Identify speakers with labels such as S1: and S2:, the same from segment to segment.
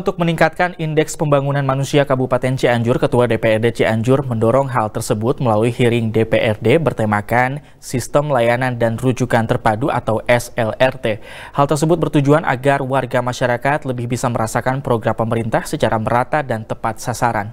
S1: untuk meningkatkan indeks pembangunan manusia Kabupaten Cianjur, Ketua DPRD Cianjur mendorong hal tersebut melalui hearing DPRD bertemakan Sistem Layanan dan Rujukan Terpadu atau SLRT. Hal tersebut bertujuan agar warga masyarakat lebih bisa merasakan program pemerintah secara merata dan tepat sasaran.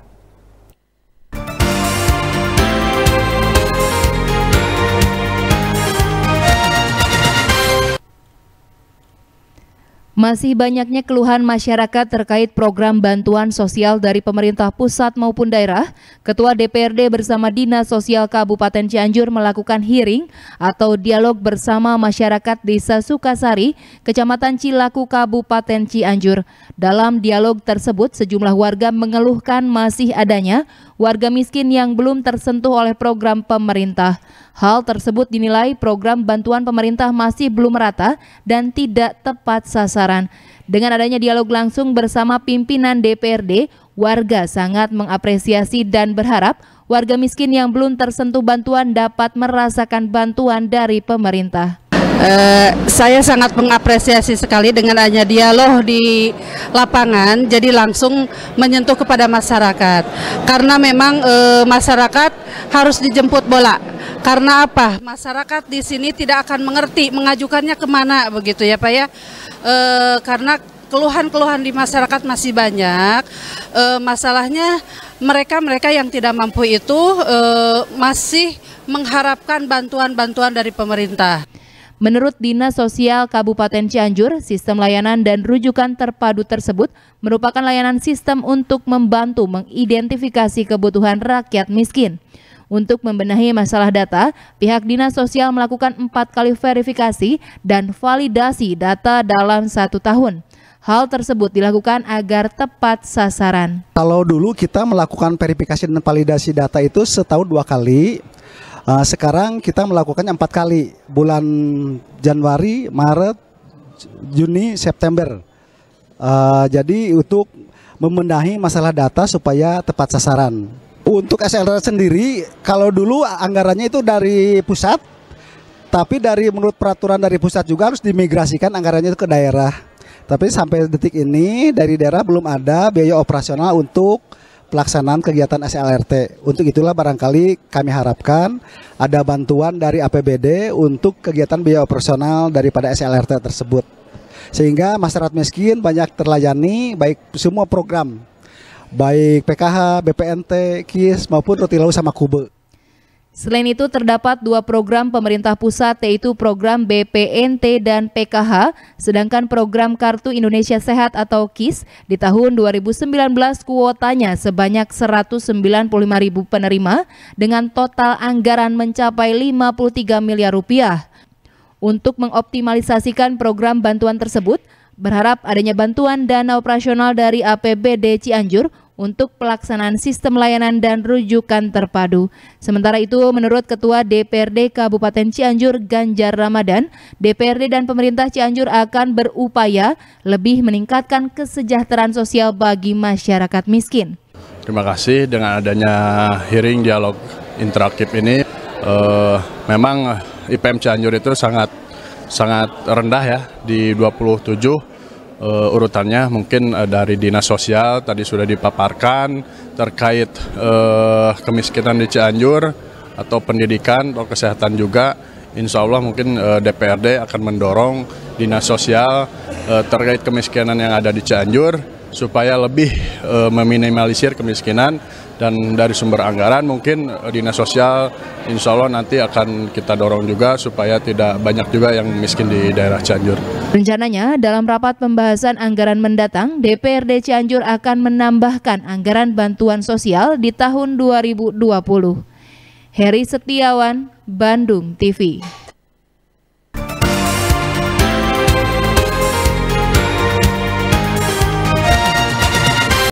S2: Masih banyaknya keluhan masyarakat terkait program bantuan sosial dari pemerintah pusat maupun daerah, Ketua DPRD bersama Dinas Sosial Kabupaten Cianjur melakukan hearing atau dialog bersama masyarakat Desa Sukasari, Kecamatan Cilaku, Kabupaten Cianjur. Dalam dialog tersebut, sejumlah warga mengeluhkan masih adanya warga miskin yang belum tersentuh oleh program pemerintah. Hal tersebut dinilai program bantuan pemerintah masih belum merata dan tidak tepat sasaran. Dengan adanya dialog langsung bersama pimpinan DPRD, warga sangat mengapresiasi dan berharap warga miskin yang belum tersentuh bantuan dapat merasakan bantuan dari pemerintah.
S1: Uh, saya sangat mengapresiasi sekali dengan hanya dialog di lapangan, jadi langsung menyentuh kepada masyarakat. Karena memang uh, masyarakat harus dijemput bola karena apa? Masyarakat di sini tidak akan mengerti mengajukannya kemana begitu ya Pak ya. E, karena keluhan-keluhan di masyarakat masih banyak. E, masalahnya mereka-mereka yang tidak mampu itu e, masih mengharapkan bantuan-bantuan dari pemerintah. Menurut
S2: Dinas Sosial Kabupaten Cianjur, sistem layanan dan rujukan terpadu tersebut merupakan layanan sistem untuk membantu mengidentifikasi kebutuhan rakyat miskin. Untuk membenahi masalah data, pihak Dinas Sosial melakukan empat kali verifikasi dan validasi data dalam satu tahun. Hal tersebut dilakukan agar
S3: tepat sasaran. Kalau dulu kita melakukan verifikasi dan validasi data itu setahun dua kali, eh, sekarang kita melakukannya empat kali bulan Januari, Maret, Juni, September. Eh, jadi untuk membenahi masalah data supaya tepat sasaran. Untuk SLR sendiri, kalau dulu anggarannya itu dari pusat, tapi dari menurut peraturan dari pusat juga harus dimigrasikan anggarannya itu ke daerah. Tapi sampai detik ini dari daerah belum ada biaya operasional untuk pelaksanaan kegiatan SLRT. Untuk itulah barangkali kami harapkan ada bantuan dari APBD untuk kegiatan biaya operasional daripada SLRT tersebut. Sehingga masyarakat miskin banyak terlayani baik semua program baik PKH, BPNT, KIS maupun roti laut sama Kube.
S2: Selain itu terdapat dua program pemerintah pusat yaitu program BPNT dan PKH, sedangkan program Kartu Indonesia Sehat atau KIS di tahun 2019 kuotanya sebanyak 195.000 penerima dengan total anggaran mencapai 53 miliar rupiah. Untuk mengoptimalisasikan program bantuan tersebut, berharap adanya bantuan dana operasional dari APBD Cianjur untuk pelaksanaan sistem layanan dan rujukan terpadu. Sementara itu, menurut Ketua DPRD Kabupaten Cianjur Ganjar Ramadan, DPRD dan pemerintah Cianjur akan berupaya lebih meningkatkan kesejahteraan sosial bagi masyarakat miskin.
S4: Terima kasih dengan adanya hearing dialog interaktif ini. Uh, memang IPM Cianjur itu sangat sangat rendah ya di 27 uh, eh, urutannya mungkin uh, dari dinas sosial tadi sudah dipaparkan terkait uh, kemiskinan di Cianjur atau pendidikan atau kesehatan juga insya Allah mungkin uh, DPRD akan mendorong dinas sosial uh, terkait kemiskinan yang ada di Cianjur supaya lebih e, meminimalisir kemiskinan dan dari sumber anggaran mungkin eh, dinas sosial insya Allah nanti akan kita dorong juga supaya tidak banyak juga yang miskin di daerah Cianjur.
S2: Rencananya dalam rapat pembahasan anggaran mendatang, DPRD Cianjur akan menambahkan anggaran bantuan sosial di tahun 2020. Heri Setiawan, Bandung TV.